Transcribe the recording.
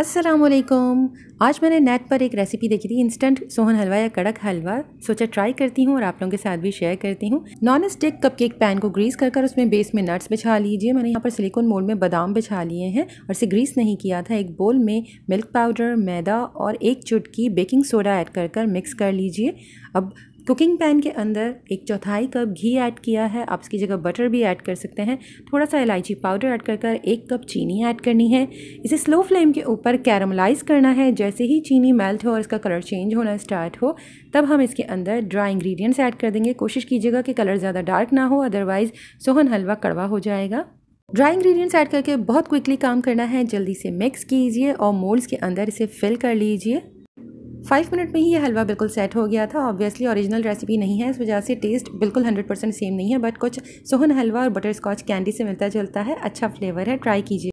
असलकुम आज मैंने नेट पर एक रेसिपी देखी थी इंस्टेंट सोहन हलवा या कड़क हलवा सोचा ट्राई करती हूँ और आप लोगों के साथ भी शेयर करती हूँ non stick cupcake pan को ग्रीस कर कर उसमें बेस में नट्स बिछा लीजिए मैंने यहाँ पर सिलिकॉन मोल्ड में बादाम बिछा लिए हैं और इसे ग्रीस नहीं किया था एक बोल में मिल्क पाउडर मैदा और एक चुटकी बेकिंग सोडा ऐड कर कर मिक्स कर लीजिए अब कुकिंग पैन के अंदर एक चौथाई कप घी ऐड किया है आप इसकी जगह बटर भी ऐड कर सकते हैं थोड़ा सा इलायची पाउडर ऐड कर कर एक कप चीनी ऐड करनी है इसे स्लो फ्लेम के ऊपर कैरमलाइज करना है जैसे ही चीनी मेल्ट हो और इसका कलर चेंज होना स्टार्ट हो तब हम इसके अंदर ड्राई इंग्रेडिएंट्स ऐड कर देंगे कोशिश कीजिएगा कि कलर ज़्यादा डार्क ना हो अदरवाइज़ सोहन हलवा कड़वा हो जाएगा ड्राई इंग्रेडिएंट्स ऐड करके बहुत क्विकली काम करना है जल्दी से मिक्स कीजिए और मोल्ड्स के अंदर इसे फिल कर लीजिए फाइव मिनट में ही ये हलवा बिल्कुल सेट हो गया था ऑब्वियसली ओरिजिनल रेसिपी नहीं है इस वजह से टेस्ट बिल्कुल हंड्रेड परसेंट सेम नहीं है बट कुछ सोहन हलवा और बटर स्कॉच कैंडी से मिलता जुलता है अच्छा फ्लेवर है ट्राई कीजिए